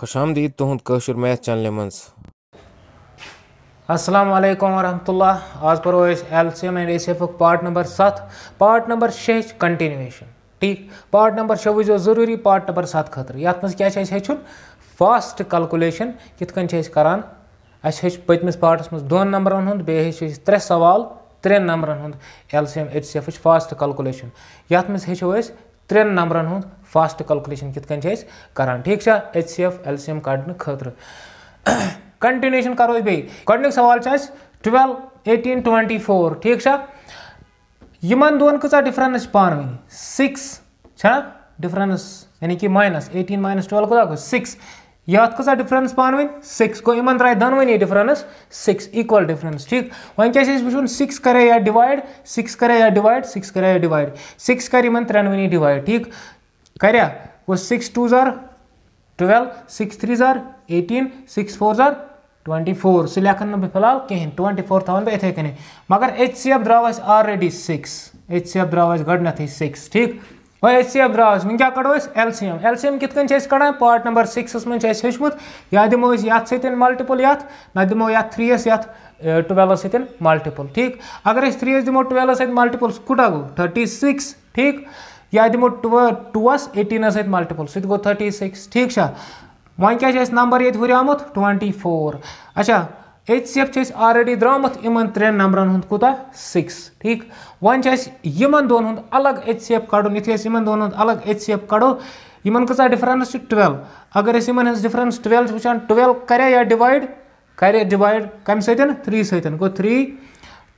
खुश आमदीद तुहद math channel मज असलकम आज पो L C M and A F part number सत पार्ट नंबर शे कंटिन्वेशन ठीक पार्ट नंबर शह वो जरूरी पार्ट नंबर सत खत ये क्या हेचन फास्ट कलकुलेशन कित करान अस पतमस पार्टस मज दोन नंबरन हूँ बेच त्रे सवाल त्रे नंबर हूँ L C M H C F fast calculation ये हेचो त्रेन नंबर हूँ फास्ट कलकुलेशन कित कन करान ठीक H C F L C M कड़ने खतर कंटिन्यूशन करो बे गुड सवाल ट्वेल्व एटीन ट्वेंटी फोर ठीक इन दोन कह डिफरेंस पान पानी सिक्स डिफरेंस यानी कि माइनस एटीन माइनस ट्वेल्व क्या गो सिक्स ये कह डिफरेंस पान पानी सिक्स गो इन त्रा दनवे डिफरेंस सिक्स इक्वल डिफरेंस ठीक वह क्या वो सिक्स करे या डिवाइड सिक्स करे या डिवाइड सिक्स करे या डिवाइड सिक्स कर इन त्रेनवे डिवाइड ठीक कर वो सिक्स टू जार ट्वेल्व सिक्स थ्री जार एटीन सिक्स फोर जार ट्वेंटी फोर सह लेखन बह फिलहाल कहें ट्वेंटी फोर थवन बहुत इथे कने मगर एच सी एफ द्राव already six H C F द्राव गडनथ सिक्स ठीक वो एच सी एफ द्राव वन क्या कड़ो L C M L C M कित कड़ा पार्ट नंबर सिक्सस मैं हेचमुत या दमो सल्टिपल ये ना दमो ये थ्री ये ट्वेल्व सत्य मल्टिपल ठीक अगर थ्री दमो ट्वेल्व सत्य मल्टिपल कूटा गो थर्टी सिक्स ठीक या दिमो टुवस एटीन मल्टिपल सह गो थर्टी सिक्स ठीक वन क्या नंबर ये हुत ट्वेंटी फोर अच्छा एच सी एफ ऑलरेडी द्रामत इन त्रेन नंबर हूँ कूत सिक्स ठीक वन इन दोन हूँ अलग एच सी एफ कड़न ये दोन अलग एच सी एफ कड़ो इन कह डिफरेंस ट्वेल्व अगर इन डिफरेंस ट्वेल्व वान ट्वेल्व करे या डिवाइड करे डिवाइड कम सो थ्री सो थ्री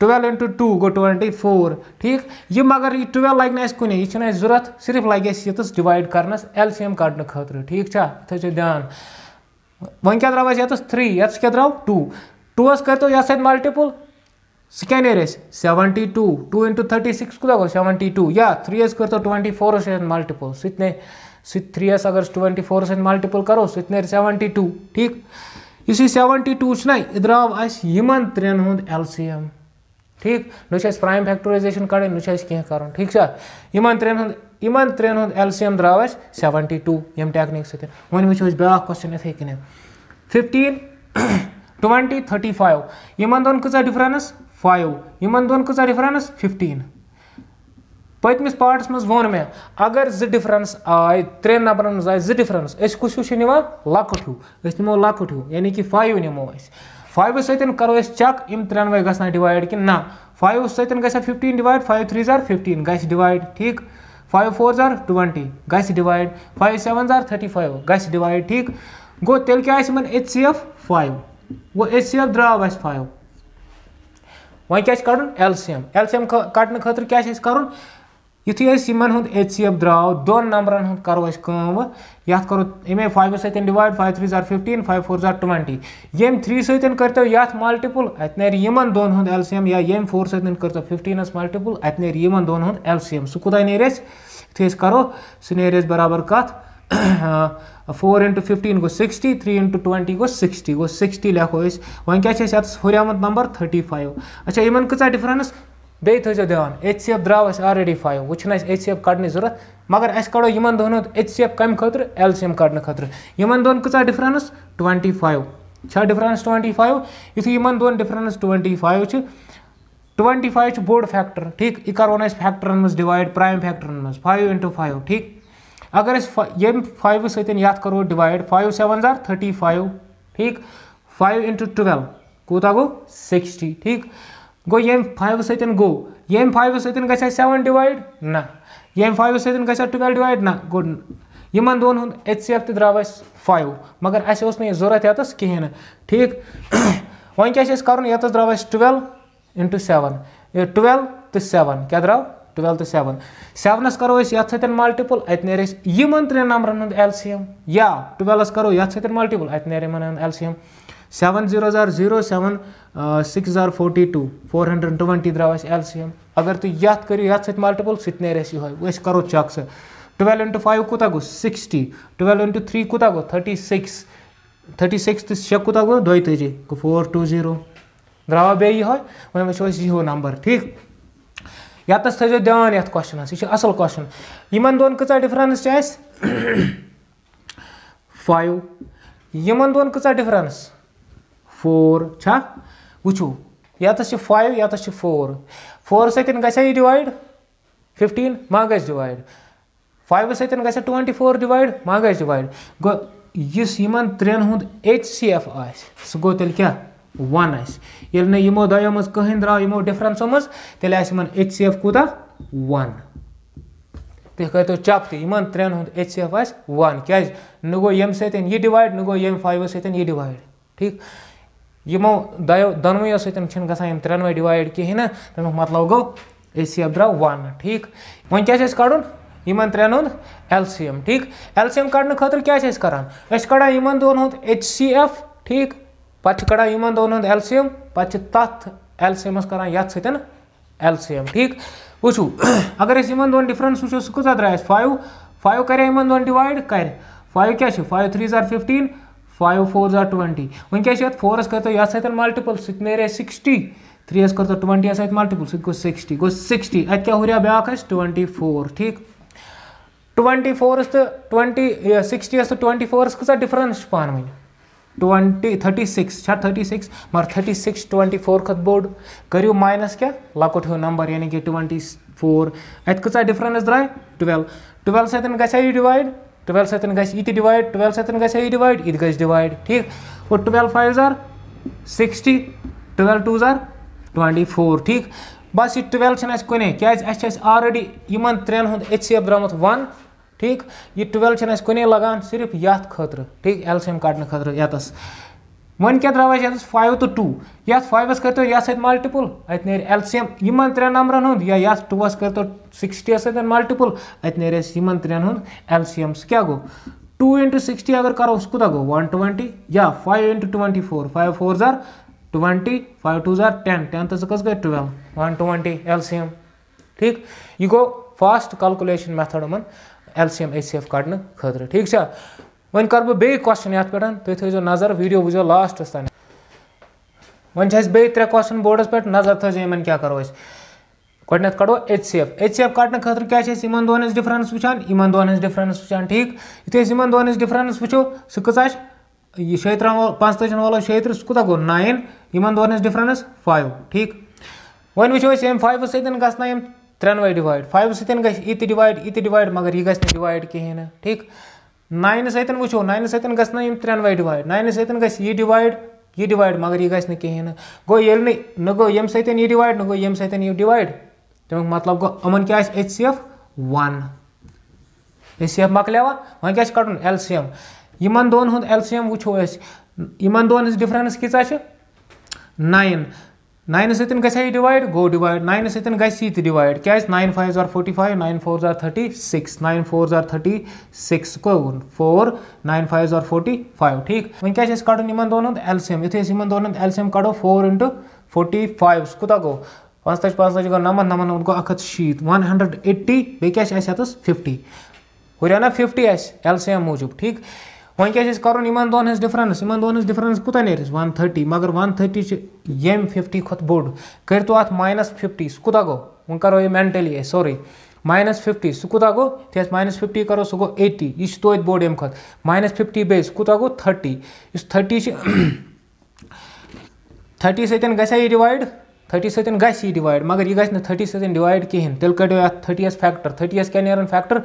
ट्वेल्व इंटू टू गो ट्वेंटी फोर ठीक ये मगर ये ट्वेल्व लगे ना कुने यह जरूरत सिर्फ लगे तो तो तो ये डिवाइड एल सी एम कड़ने खुद ठीक थे ध्यान वन क्या द्राव ये थ्री ये क्या द्राव टू टूस करो ये सत मल्टिपल सह क्या seventy two two into thirty six कूदा गो सेवेंटी टू या थ्री कर तो ट्वेंटी फोर मल्टिपल सह थ्री अगर ट्वेंटी फोर मल्टिपल करो सह सेवेंटी टू ठीक इस सेवेंटी टू ना यह द्राव अमन त्रेन हूँ एल सी एम ठीक नुस प्राइम फैक्टराइजेशन कड़े नुस कह कर ठीक इन त्रेन इन त्रेन हूँ एल सी एम द्राव सेवेंटी टू यम टेक्निक सत वो वो ब्या क्वेश्चन इथे कन फिफ्टीन ट्वेंटी थर्टी फाइव इन दोन कह डिफरेंस फाइव इन दोन कह डिफरेंस फिफ्टीन पतमस पार्टस मज वो मैं अगर जो डिफरेंस आए त्रेन नंबरन आए जो डिफरेंस अस कुछ निवान लकट हूँ अस लकट हूँ यानी कि फाइव नमो अस फाइव सत्य करो चक इन त्रेनवे ग डिवाइड कि ना फाइव सत्य ग फिफ्टीन डिवाइड फाइव थ्री जार फिफ्टीन ग डिवाइड ठीक फाइव फोर जार ट्वेंटी ग डिवाइड फाइव सेवन जार थर्टी फाइव ग डिवाइड ठीक गो तेल क्या एच सी एफ फाइव गो एच सी एफ द्रा फाइव वह क्या कड़ L C M L C M कटने खतर क्या कर यु मन हूँ एच सी एफ द्राव दोन नंबर करो कम करो अमे फाइव सत डिवाइड फाइव थ्री जार फिफ्टीन फाइव फोर जार ट्वेंटी ये थ्री सत करो ये मल्टिपल अत नर दोन हूँ एल सी एम या यम फोर सत करो फिफ्टीनस मल्टिपल अत नर दोन हूँ एल सी एम सह कूद नर करो सह नर बराबर कत फोर इंटू फिफ्टीन गो सिक्सटी थ्री इंटू ट्वेंटी गो सिक्सटी गो सिक्सटी लिखो वन क्या हरियामत नंबर थर्टी फाइव अच्छा इन कचा डिफरेंस बे थो ध्यान एच सी एफ द्राव आलरेडी फाइव वो चुना एच सी एफ कड़ने जरूरत मगर अस कड़ो इन दोन एच सी एफ कम खुद एल सी एम कड़ने खुद इन दोन कह डिफरेंस ट्वेंटी फाइव छा डिफरेंस ट्वेंटी फाइव युद्ध इन दोन difference twenty five twenty five बोड फैक्टर ठीक यह करो अस फैक्टरन मज डिवाइड प्राइम फैक्टरन मज फाइव इंटू फाइव ठीक अगर ये फाइव सत्य ये करो डिवाइड फाइव सेवन जार थर्टी फाइव ठीक फाइव इंटू टुवेल्व कूत गो सिक्सटी ठीक गो एम फाइव सहित गो एम फाइव सहित गसा सेवन डिवाइड ना एम फाइव सहित गसा ट्वेल्व डिवाइड ना गो इन दोन हूं एच सी एफ तो द्राव फाइव मगर अस जरूरत यतस कहें ठीक वन क्या कर द्राव ट्वेल्व इंटू सेवन ट्वेल्व तो सेवन क्या द्राव ट्वेल्व तो सेवन सेवनस करो ये मल्टिपल अत ने इन त्रेन नंबर हूँ एल सी एम या ट्वेल्वस करो ये मल्टिपल अत ने इन L C M seven zero ज़ार ज़ीरो सेवन सिक्स ज़ार forty two four hundred twenty द्राव एल सी एम अगर तुम ये करो ये मल्टिपल सह नर ये करो चक सह टुवेल्व इंटू फाइव कूत गो सिक्सटी टुवेल्व इंटू थ्री कूत गो थर्टी सिक्स थर्टी सिक्स तो शे कूत गो दैतजी गो फोर टू जीरो द्रावा बे यो वो वो यो नंबर ठीक यत थो ध्यान ये क्वेश्चन यह असल क्वेश्चन इन दोन कचा डिफरेंस फाइव इन दोन कचा डिफरेंस फोर छा वो ये फाइव ये फोर फोर सै डिवाइड फिफ्टीन मा ग divide five seventy four divide मा ग डिवाइड गो इस त्रेन हूँ एच सी एफ आह गो क्या वन आल नो दो कहें द्रा यो डिफरेंसो मज तेल एच सी एफ कूत वन तुम कर चप तन त्रेन हूँ एच सी एफ आन क्या नो गो यम सो यह डिवाइड नो गो यम फाइव सो यह डिवाइड ठीक यमो दयो दोनवयो सन त्रेनवे डिवाइड कहें ना तमिक तो मतलब गो ए सी एफ द्रव वन ठीक वन क्या कड़न त्रेन एल सी एम ठीक एल सी एम कड़ने खतर क्या कड़ान दोन हूँ एच सी एफ ठीक पे कड़ान दोन हूँ एल सी एम पे तथ एल सी एमस करान ये सतन एल सी एम ठीक वो अगर दोन डिफरेंस वो सह कह द्राय फाइव फाइव कर दोन डिवाइड कर फाइव क्या फाइव थ्री जार फिफ्टीन फाइव फोर ज़ा ट्वेंटी क्या फोरस कर यह सत मल्टिपल सह नरे सिक्सटी थ्री यस ट्वेंटी सत मल्टिपल सह गो सिक्सटी गो सिक्सटी अत क्या हुआ ब्या ट्वेंटी फोर ठीक ट्वेंटी फोरस तो ट्वेंटी सिक्सटीस तो ट्वेंटी फोरस कह डिफरेंस पान वन ट्वेंटी थर्टी सिक्स छा थर्टी सिक्स मगर थर्टी सिक्स ट्वेंटी फोर खत बोर्ड करू माइनस क्या लकोट हो नंबर यानी कि ट्वेंटी फोर अत कह डिफरेंस द्राय टुवेल्व टुवेल्व सत ग डिवाइड ट्वेल्व सतन गि डिवाइड ट्वेल्व सतन गि डिवाइड इत गि डिवाइड ठीक वो twelve five are sixty twelve two are twenty four ठीक बस यह ट्वेल्व कुने क्या आलरेडी इन त्रेन हूँ एच सी एफ द्रामत वन ठीक यह ट्वेल्व कुने लगान सिर्फ ये खुद ठीक एलसीएम काटने खतर ये वन क्या द्रा यस फाइव तो टू ये फाइवस कर ये सत मल्टिपल अत ने सी एम इन त्रे नंबर हूँ या ये टूस कर सिक्सटी सत मल्टिपल अत ने इन त्रेन हूँ एल सी एम क्या गो टू इंटू सिक्सटी अगर करो सह गो वन ट्वेंटी या five into twenty four five four जार ट्वेंटी फाइव टू जार टेन टेन तो कस गए twelve one twenty L C M ठीक यह गो फास्ट कैलकुलेशन मेथड इन L C M A C F काड़ने खुद ठीक वन कर बह बे क्वेश्चन ये तुम थो नजर वीडियो वो लास्टस तक वन बे त्रे क्वेश्चन बोर्डस पे नजर थो इन क्या करो गोडन कड़ो H C F H C F कटने खुद क्या इन दोन डिफरेंस वुचान इन दोन डिफरेंस वुचान ठीक ये इन दोन डिफरेंस वो सह कह यह शेत्र पंचतन वालों शेत्र सह कूह गो नाइन इन दोन डिफरेंस फाइव ठीक वन वो अम फाइव सतन गम त्रेनवे डिवाइड फाइव सतन गि डिवाइड यह डिवाइड मगर यह गिवाइड डिवाइड कहें ठीक नाइन सत वो नाइन सत ग त्रेन वाई डिवाइड नाइन सत यह डिवाइड यह डिवाइड मगर यह गि कहीं गो ये गो ये यह डिवाइड नो ये सत यह डिवाइड तमें मतलब गो इन क्या H C F one H C F मकल वह क्या कड़न एल सी एम इन दोन एल सी एम वो इन दोन डिफरेंस कीचा नाइन नाइन से तीन डिवाइड गो डिवाइड नाइन से ग कैसे डिवाइड क्या नाइन फाइव जार फोर्टी फाइव नाइन फोर जार थर्टी सिक्स नाइन फोर जार थर्टी सिक्स गो फोर नाइन फाइव जार फोर्टी फाइव ठीक वहीं क्या काड़ो इन दोनों तो एलसीएम यु इन दोनों तो एलसीएम काड़ो फोर इंटू फोर्टी फाइव कोता तो गो पांच पांच गो नमन नमन गो अख शीत वन हंड्रेड एट्टी बेस फिफ्टी हूँ ना फिफ्टी एलसीएम मूजूब ठीक वहीं क्या करो इन दोन हज डिफरेंस इन दोन हज डिफरेंस कूत नर वन थर्टी मगर वन थर्टी यम फिफ्टी खुद बोर्ड कर तो अत माइनस फिफ्टी सू कूत गो वो करो ये मेन्टली सोरे माइनस फिफ्टी सू कूत गो क्या माइनस फिफ्टी करो सह गो एटी यह तोत बोड़ अम खुद माइनस फिफ्टी बे कूत गो थर्टी इस थर्टी थर्टी सत्या गई डिवाइड थर्टी सत डिवाइड मगर यह गि थर्टी सत डिवाइड कहें तेल कटो अत थर्टीस फैक्टर थर्टीस क्या नेरान फैक्टर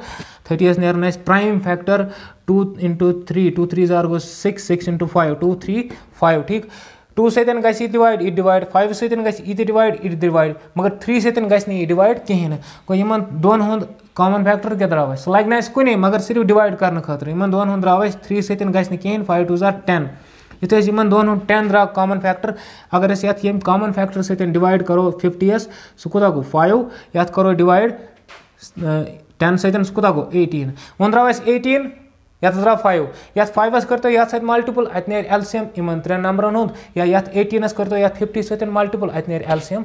थर्टीस नेरान prime factor two into three two three जार गो six six into five two three five ठीक टू सत गि डिवाइड यह डिवाइड फाइव सत गि डिवाइड यह डिवाइड मगर थ्री सत गि डिवाइड कहें गो इन दोन हूँ कॉमन फैक्टर क्या द्राव सह लगे कुने मगर सिर्फ डिवाइड कर खातर इन दोन हूँ द्राव थ्री सत गि फाइव टू जार टेन ये दोन टेन द्रा कॉमन फैक्टर अगर ये कॉमन फैक्टर सवाइड करो फिफ्टीस सह कूत गो फाइव ये करो डिवाइड टेन सह कूत गो एटीन वो द्रो एटीन ये द्रा फाइव ये फाइवस करो ये मल्टिपल अत ने एलसीएम इन त्रेन नंबर हूँ या एटीनस करो ये फिफ्टी सल्टिपल अत ने एलसीएम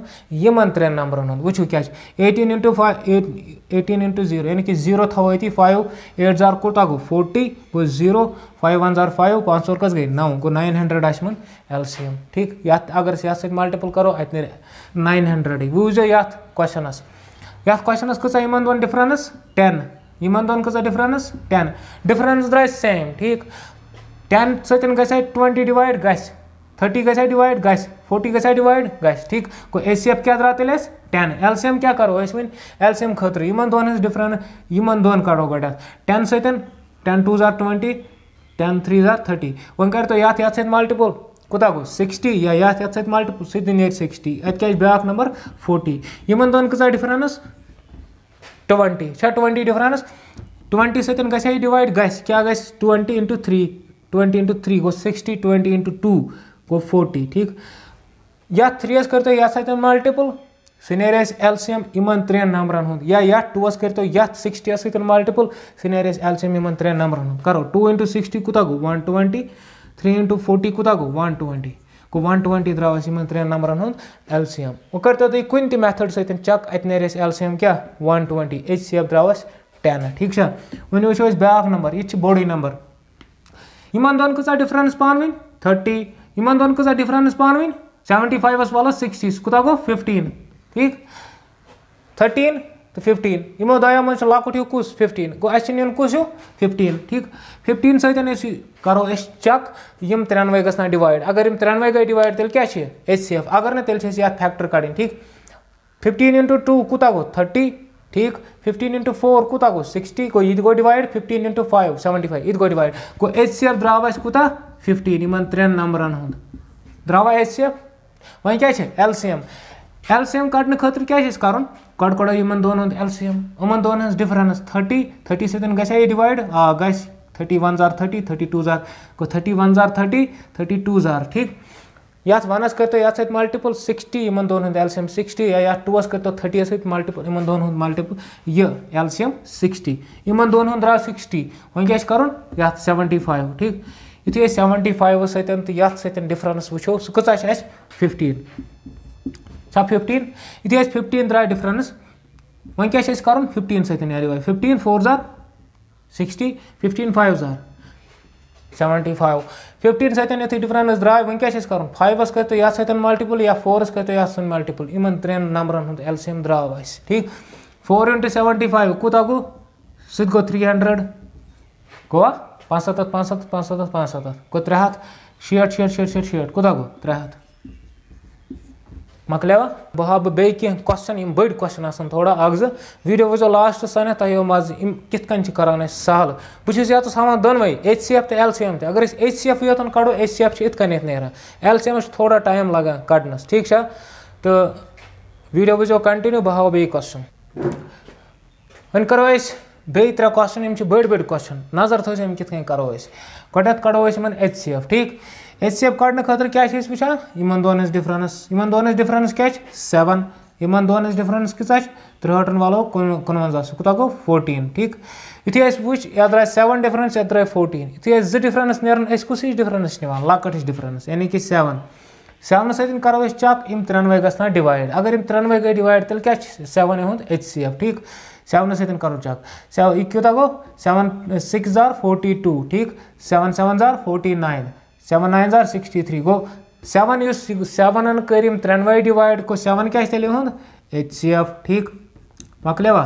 इन त्रेन नंबरन हूँ वो क्या eighteen into five eighteen into zero यानी कि जीरो थो अति फाइव एट जार कूट गो फोटी गो जीरो फाइव वन जार फाइव पाँच वर कस गई नौ गो नाइन हंड्रेड आन एलसीएम ठीक ये अगर ये मल्टिपल करो अत नाइन हंड्रेड वो वो ये क्वेश्चनस ये क्वेश्चनस कह इन दोन डिफरेंस टेन इन दोन कसा डिफरेंस टेन डिफरेंस द्राय सेम ठीक टेन सतन ट्वेंटी डिवाइड ग थर्टी गई डिवाइड ग फोटी गई डिवाइड ग ठीक गो ए सी एफ क्या द्रा तेल टेन एल सी एम क्या करो एल सी एम खुद इन दोन डिफरेंस इन दोन कड़ो गोट टेन टेन टू जार ट्वेंटी टेन थ्री जार थर्टी वन कर तो ये यहाँ मल्टिपल कूत गो सिक्सटी या ये सत मल्टिपल सिक्सटी अत क्या बा नंबर फोटी इन दोन कसा डिफरेंस ट्वेंटी छा अच्छा, ट्वेंटी डिफरेंस ट्वेंटी सत गि डिवाइड गए क्या गए twenty into three twenty into three गो सिक्सटी ट्वेंटी इंटू टू गो फोर्टी ठीक या थ्री कर तो यह मल्टिपल सनेर एलसीएम इन त्रेन नंबर हूँ या ये टूस कर तो सिक्सटी सल्टिपल सनेर एलसीएम इन त्रेन नंबर हूँ करो टू इंटू सिक्सटी कूत गो one twenty three into forty कूत गो वन ट्वेंटी गोव वन ट्वेंटी द्रव त्रेन नंबर एल सी एम वो करते तुम कुन त मेथड चक अत नल सी एम क्या one twenty H C F द्रव टेन ठीक है वन वो ब्या नंबर यह बोर्ड नंबर इन दिन कसा डिफरेंस पानव थर्टी इन दिन कसा डिफरेंस पानव सेवेंटी फाइवस वालस सिक्सटी कूत गो फिफ्टीन ठीक थर्टीन तो 15 इमोदया लकुट हूँ कस फिफ्टीन गो अन कस फिफ्टीन ठीक फिफ्टीन सो करो चक यम त्रेनवे गा डिवाइड अगर यम त्रेनवे गई डिवाइड तेल क्या एच सी एफ अगर ना तेल फैक्टर कड़ी ठीक फिफ्टीन इंटू टू कूत गो थर्टी ठीक फिफ्टीन इंटू फोर कूत गो सिक्सटी गो यो divide fifteen into five seventy five इत गो डिवाइड गो एच सी एफ द्राव कूत फिफ्टीन इन त्रेन नंबरन हूँ द्रा एच सी एफ वह क्या L C M L C M कड़ने खुद क्या कर કોડ કોડો હીમન દોનો એલસીએમ ઉમન દોનોસ ડિફરન્સ 30 37 ગસાય ડિવાઇડ આ ગસ 31 30 32 કો 31 30 32 ઠીક યાસ વનસ કરતો યાસ સેટ મલ્ટીપલ 60 હીમન દોનો એલસીએમ 60 આર ટુસ કરતો 30 સેટ મલ્ટીપલ હીમન દોનો મલ્ટીપલ ય એલસીએમ 60 હીમન દોનો રા 60 વંજેશ કરું યાસ 75 ઠીક ઇતય 75 વ સેટન તો યાસ સેટન ડિફરન્સ વછો સુકતા છે 15 छा फिफ्टीन ये फिफ्टीन द्राय डिफरेंस वन क्या कर फिफ्टीन सत्य फिफ्टीन फोर जार सिक्सटी फिफ्टीन फाइव जार सेवेंटी फाइव फिफ्टीन सत्य यु डिफरेंस द्राय वन क्या कर फाइवस कर ये सत्य मल्टिपल या फोरस कर सत्य मल्टिपल इन त्रेन नंबरन हूँ एल सी एम द्राव अस ठीक फोर इंटू सेवेंटी फाइव कूत गो सो गो थ्री हंड्रड गो पाँच सत्त पाँच सत्त पाँच सत्त पाँच सत्त गो त्रे हथ शेठ शेठ शेठ शेठ शेठ कूत गो त्रे मकलवा बह हाँ बे कह बड़ कशन आसान थोड़ा अगज वीडियो वो लास्ट सन तय मज कित करान सहल बहुत ये हाँ दोनवे एच सी एफ तो एल सी एम तक अगर एच सी एफ योतन कड़ो एच सी एफ इत ना एल सी एमस थोड़ा टाइम लगान कड़नस ठीक है तो वीडियो वो कंटिन्यू बह हाँ बे कशन वन करो बे त्रे कशन बड़ बड़ कशन नजर थो करो गो कड़ो एच सी एफ ठीक एच सी एफ कड़ने खुद क्या वुचान इन दोन डिफरेंस इन दोन डिफरेंस क्या सेवन इन दोन डिफरेंस क्या त्रेहटन वालो कुनवंजा सह क्या गो फोर्टीन ठीक यु वो यह द्राय सेवन डिफरेंस यह द्राय फोर्टीन यु जो डिफरेंस नेरान कुछ डिफरेंस लकट डिफरेंस यानी कि सेवन सेवन सत्य करो चक इन त्रेनवे गा डिवाइड अगर इन त्रेनवे गई डिवाइड तेल क्या सेवन इहुद एच सी एफ ठीक सेवन सत्य करो चक यह गो सेवन सिक्स जार फोटी टू ठीक सेवन सेवन जार फोटी नाइन सेवन नाइन जार सिक्सटी थ्री गो सेवन सेवन कर त्रेनवे डिवाइड को सेवन क्या तेल हूँ एच सी एफ ठीक मकलेवा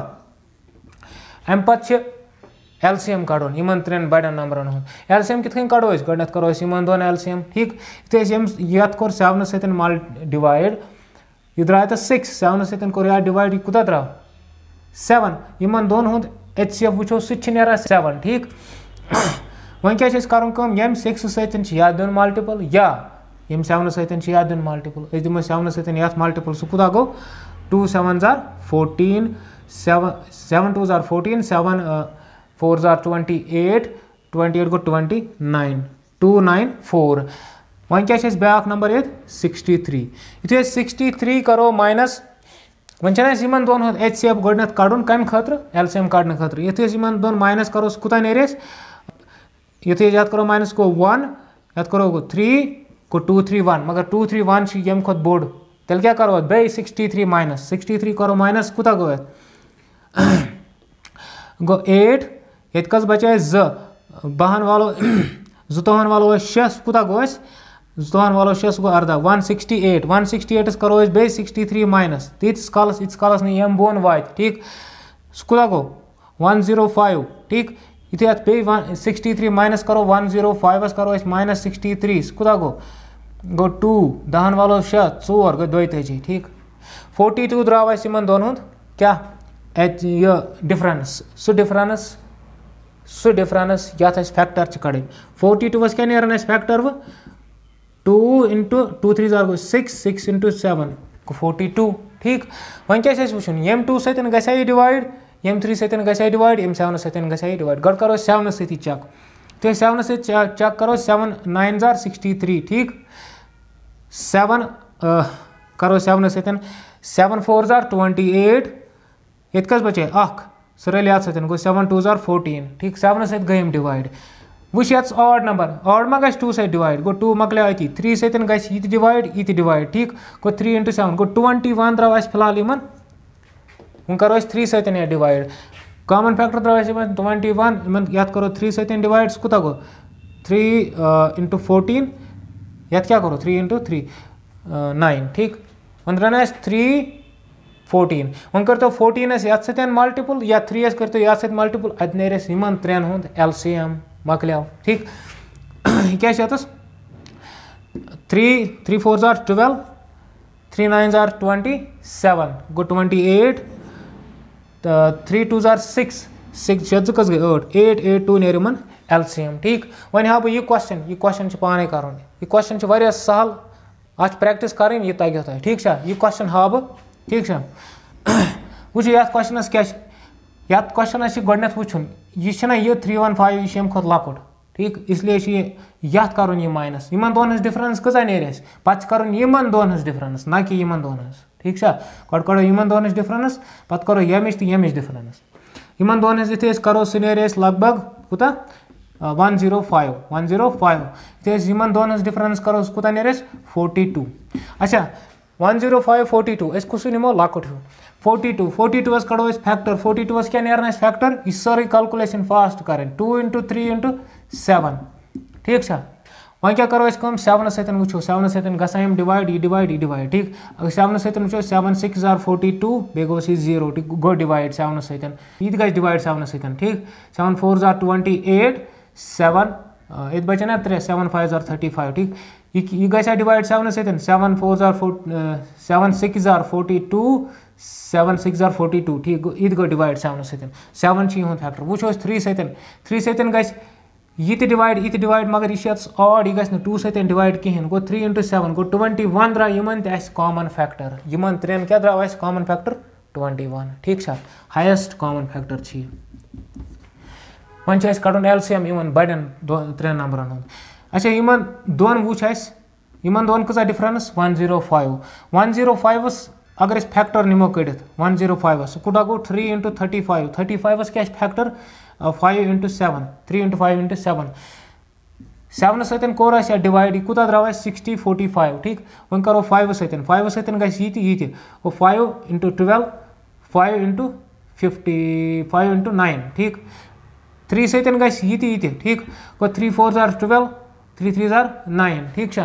अम पे एल सी एम कड़ो इन त्रेन बड़े नंबर हूँ एल सी एम कित कड़ो गड करो इन दोन एल सी एम ठीक ये कौर सेवन सतन मल डिवाइड यह द्रा तो सिक्स सेवन सतन कोर यह डिवाइड यह कूत द्रा सेवन इन दोन हूँ एच सी एफ वो सह सेवन ठीक वो क्या कम यम सिक्स सत दिन मल्टिपल या यम सेवन सत दिन मल्टिपल अस दमो सेवन सत मल्टिपल सह कूद गो टू सेवन जार फोर्टीन सेवन सेवन टू जार फोर्टीन सेवन फोर जार ट्वेंटी एट ट्वेंटी एट गो twenty nine two nine four one क्या ब्या नंबर ये सिक्सटी थ्री यु सिक्सटी थ्री करो माइनस वन दोन एच सी एफ गोडन कड़ कम खतर एल सी एम कड़ खतर यु दोन माइनस करो कूत ने ये तो ये याद करो माइनस को वन याद करो थ्री को टू थ्री वन मगर टू थ्री वन यम खुद बोर्ड तेल क्या करो बे sixty three minus sixty three करो माइनस कूत गो गो एट ये कस बचे ज बहन वालो जुतवन वालो शे कूत गो जुतवन वालो शे गो अर्दा one sixty eight one sixty एटस करो बे सिक्सटी थ्री माइनस तीतस कालस तीस कालस नम बोन वात ठीक सह कूत गो वन जीरो फाइव ठीक यु पे सिक्सटी थ्री माइनस करो वन जीरो फाइवस करो माइनस सिक्सटी थ्री कूत गो गो टू दहन वालो शे ओर गो दी ठीक फोटी टू द्रा इन दोन क्या यह डिफरेंस सह डिफरेंस सह डिफरेंस ये फैक्टर कड़ी फोर्टी टू क्या नीरान फैक्टर वो टू इंटू टू थ्री जार गो सिक्स सिक्स इंटू सेवन गो टू ठीक वह क्या वो यम टू सत गई डिवाइड एम थ्री सत्यन गसाई डिवाइड एम सेवन सत्यन गसाई डिवाइड गड़ करो सेवन सत चेक तो सेवन सत चेक करो सेवन नाइन जार सिक्सटी थ्री ठीक सेवन करो सेवन सत्यन सेवन फोर जार ट्वेंटी एट ये कस बचे अख सर यहाँ सत्य गो सेवन टू जार फोटीन ठीक सेवन सत गए डिवाइड ये ऑड नंबर ऑड मा गु सत डिवाइड गो टू मकल अति थ्री सत्यन गि डिवाइड ये डिवाइड ठीक गो थ्री इंटू सेवन गो ट्वेंटी वन द्रा फिलहाल इन वन तो करो थ्री सत्य डिवाइड कॉमन फैक्टर द्रव ट्वेंटी वन ये करो थ्री सत्य डिवाइड कूत गो थ्री इंटू फोटीन ये क्या करो थ्री इंटू थ्री नाइन ठीक वन रन थ्री फोटीन वन कर तो फोर्टीन ये मल्टिपल या थ्री कर ये मल्टिपल अत नर त्रेन हूं एल सी एम मकल ठीक क्या थ्री थ्री फोर जार टुवेल्व थ्री नाइन जार ट्वेंटी सेवन गो ट्वेंटी एट तो थ्री टू जार सिक्स सिक्स शे जुकस गई आठ एट एट टू नेर एल सी एम ठीक वन हाँ बहुत यह कोशन यह क्वेश्चन पान कर यह क्वेश्चन वह सहल अत प्रैक्टिस करें यह तगे तुम ठीक यह कोशन हाँ बहुत ठीक वो ये कोशन क्या ये क्वेश्चन गोडन वो यह थ्री वन फाइव यह अम लकुट ठीक इसलिए ये कर माइनस इन दोन डिफरेंस कजा ने पे कर दोन डिफरेंस ना कि इन दोन ठीक छा गो कड़ो इन दोन डिफरेंस पत् करो यम तो यम डिफरेंस इन दोन ये करो सिनेर लग भग कूत one zero five one zero five ये इन दोन डिफरेंस करो कूत ने फोर्टी टू अच्छा one zero five forty two कुसु नमो लकट हूँ फोर्टी टू फोर्टी टू कड़ो फैक्टर फोर्टी टू क्या ना फैक्टर यह सारी कलकुलेशन फास्ट करें two into three into seven ठीक है वह क्या करो अम सेवन सतन वो सेवन सतन गान डिवाइड यह डिवाइड यह डिवाइड ठीक अगर सेवन सतन वो seven six are forty two बेह गो जीरो गो डिवाइड सेवन सतन यह गई डिवाइड सेवन सतन ठीक seven four are twenty eight seven ये तो बचे ना त्रे seven five are thirty five ठीक यह गई डिवाइड सेवन सतन seven four are four seven six are forty two seven six are forty two ठीक यह गो डिवाइड सेवन सतन सेवन यु फैक्टर वो थ्री सतन थ्री सतन गई ये डिवाइड ये डिवाइड मगर यह आड यह गु टू सिवाइड कहें गो थ्री इंटू सेवन गो ट्वेंटी वन द्रा इन तमन फैक्टर इन त्रेन क्या द्रा कॉमन फैक्टर ट्वेंटी वन ठीक हाइस्ट कॉमन फैक्टर से वन कड़न एल इन बड़े त्रेन नंबर अच्छा इन दोन वो इन दोन कह difference one zero five one zero फाइवस अगर फैक्टर नमो कड़ वन जीरो फाइवस सह गो three into thirty five thirty five क्या factor five into seven three into five into seven seven सतन कोर अस डिवाइड यह कूत द्राव सिक्सटी फोटी फाइव ठीक वन करो फाइव सतन फाइव सतन गई यह वो five into twelve five into fifty five into nine ठीक थ्री सतन गई यह ठीक गो थ्री फोर जार टुवेल्व थ्री थ्री जार नाइन ठीक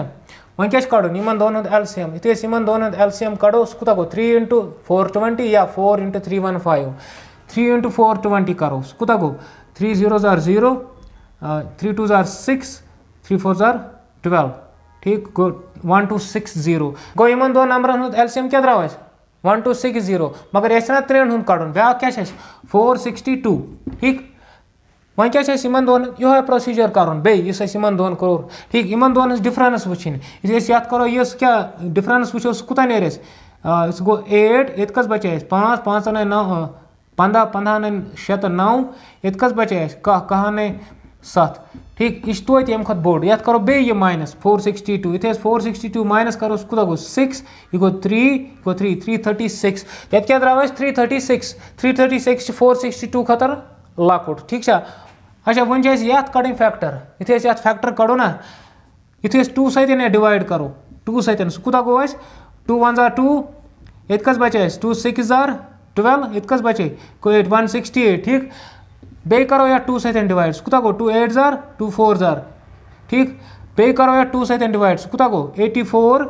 वन क्या कड़न इन दोन हूँ एल सी एम युद्ध इन दोन एल सी एम कड़ो सह गो थ्री इंटू फोर ट्वेंटी या four into three one five three into four twenty करो कूता गो three zero zero three two जार सिक्स थ्री फोर जार ट्वेल्व ठीक गो वन टू सिक्स जीरो गो इन दोन नंबर हूँ एलसीएम क्या द्रा वन टू सिक्स जीरो मगर यह त्रेन हूँ कड़ ब्या क्या फोर सिक्सटी टू ठीक वह क्या इन दोन यो प्रोसीजर कर बेस इन दोन कोर ठीक इन दोन डिफरेंस वचन करो इस क्या डिफरेंस वो कूत ने गो एट ये कस बचे पाँच पाँच नौ हाँ। पंद्रह पंद्रहन शेत नौ ये कस बचे कह कहने सत ठीक यह तो अम खत बोड ये करो बे ये माइनस फोर सिक्सटी टू ये फोर सिक्सटी टू माइनस करो कूदा गो सिक्स यह गो थ्री गो थ्री थ्री थर्टी सिक्स ये क्या द्राव three thirty six three thirty six four sixty two खतर लाकुट ठीक है अच्छा वन ये कड़ी फैक्टर ये फैक्टर कड़ो ना ये टू सत डिवाइड करो टू सत सह कूदा गो टू वन जार टू ये कस बचे टू सिक्स जार ट्वेल्व इत कस बचे एट वन सिक्सटी एट ठीक बे करो ये टू सत डिवाइड्स सह गो टू एट जार टू फोर जार ठीक बे करो ये टू सत डिवाइड्स सह गो eighty four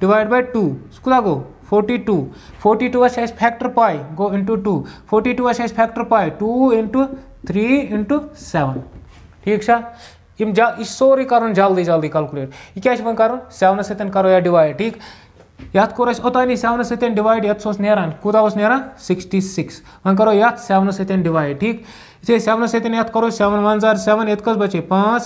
divide by two सह गो फोर्टी टू फोर्टी टू अस फैक्टर पाए गो इंटू टू फोर्टी टू अस फैक्टर पाए two into three into seven ठीक इम जा इस सोरी कर जल्दी जल्दी कैलकुलेट यह क्या वन कर सेवन सो या डिवाइड ठीक ये कोर ओतानी सेवन सत्य डिवाइड ये नान कूदा ना सिक्सटी सिक्स वन करो ये सेवन सत्य डिवाइड ठीक इसे सेवन सत्य ये करो सेवन वन जार सेवन ये कस बचे पाँच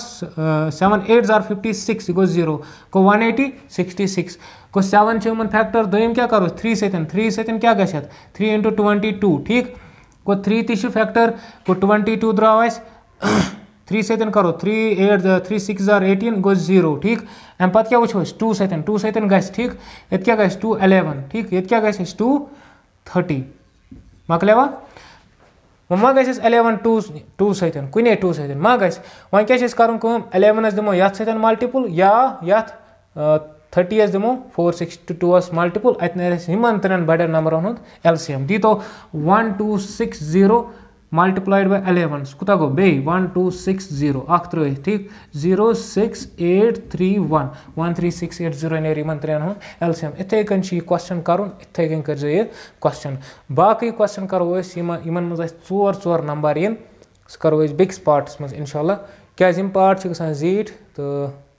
सेवन एट जार फिफ्टी सिक्स यह गो जीरो गो वन एटी सिक्सटी सिक्स गो सेवन इन फैक्टर दोम क्या करो थ्री सत्य थ्री सत्य क्या गे थ्री इंटू ट्वेंटी टू ठीक गो थ्री फैक्टर गो ट्वेंटी टू द्राव थ्री सैतन करो थ्री एट थ्री सिक्स जार एटीन गो जीरो ठीक अम पे क्या वो टू सैतन टू सैतन ठीक ये क्या गि टू एलेवन ठीक ये क्या गि टू थर्टी मकलवा वो मा गि एलेवन टू टू सैतन कुने टू सैतन मा गि वह क्या कर एलेवन दमो ये मल्टिपल या ये थर्टी यस दमो four six two two multiple अत नीन त्रेन बड़न नंबर हूँ एल सी एम दी तो one two six zero multiplied by eleven कूत गो बे वन टू सिक्स जीरो अख त्रो ठीक zero six eight three one one three six eight zero नेर इन त्रेन हूँ एल सी एम इथे कन क्वेश्चन करूँ इथे कन कर क्वेश्चन बाकी क्वेश्चन करो इन ओर नंबर इन सह करो बेकिस पार्टस मे इनशा क्या पार्ट जीठ तो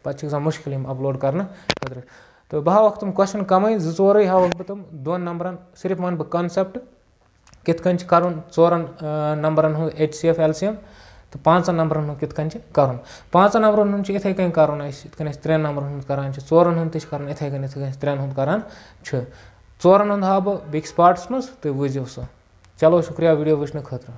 पत्न मुश्किल अपलोड करना खुद तो बह हम क्वेश्चन कम जोर हाँ बहुत तुम दोन नंबर सिर्फ वन बहुत कॉन्सेप्ट कित कन कर चोरन नंबरन हूँ H C F L C M तो पाँच नंबर हूँ कित कन कर पाँच नंबरन हूँ इथे कन कर त्रेन नंबरन करान चोरन हूँ कर इथे कन इथे कन त्रेन हूँ करान चोरन हूँ हाँ बह पार्टस मज तुम वजो सो चलो शुक्रिया वीडियो वचने खुद